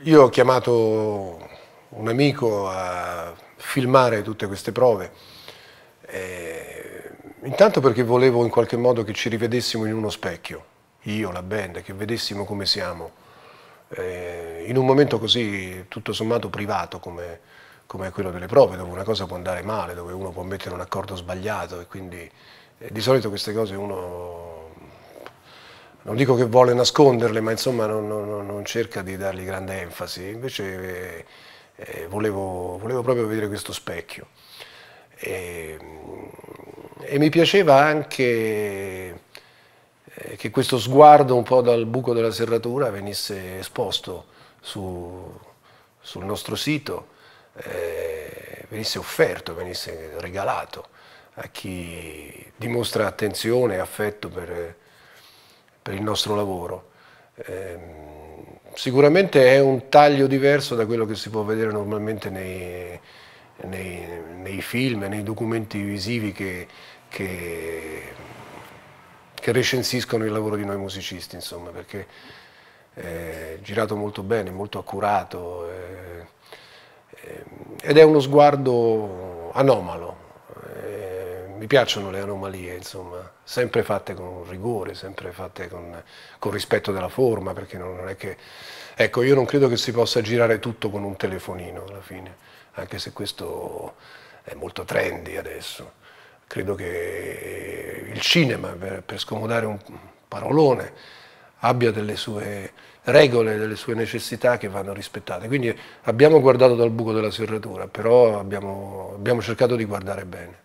Io ho chiamato un amico a filmare tutte queste prove, eh, intanto perché volevo in qualche modo che ci rivedessimo in uno specchio, io, la band, che vedessimo come siamo, eh, in un momento così tutto sommato privato come, come, quello delle prove, dove una cosa può andare male, dove uno può mettere un accordo sbagliato e quindi eh, di solito queste cose uno non dico che vuole nasconderle, ma insomma non, non, non cerca di dargli grande enfasi, invece eh, eh volevo, volevo, proprio vedere questo specchio. E, ehm, e mi piaceva anche eh, che questo sguardo un po' dal buco della serratura venisse esposto su, sul nostro sito, eh, venisse offerto, venisse regalato a chi dimostra attenzione e affetto per, per il nostro lavoro. Ehm, sicuramente è un taglio diverso da quello che si può vedere normalmente nei, nei, nei film, nei documenti visivi che, che, che, recensiscono il lavoro di noi musicisti, insomma, perché è eh, girato molto bene, molto accurato. È, eh, ehm, ed è uno sguardo anomalo, mi piacciono le anomalie, insomma, sempre fatte con rigore, sempre fatte con, con rispetto della forma, perché non, non, è che... Ecco, io non credo che si possa girare tutto con un telefonino alla fine, anche se questo è molto trendy adesso. Credo che il cinema, per, per scomodare un parolone, abbia delle sue regole, delle sue necessità che vanno rispettate. Quindi abbiamo guardato dal buco della serratura, però abbiamo, abbiamo cercato di guardare bene.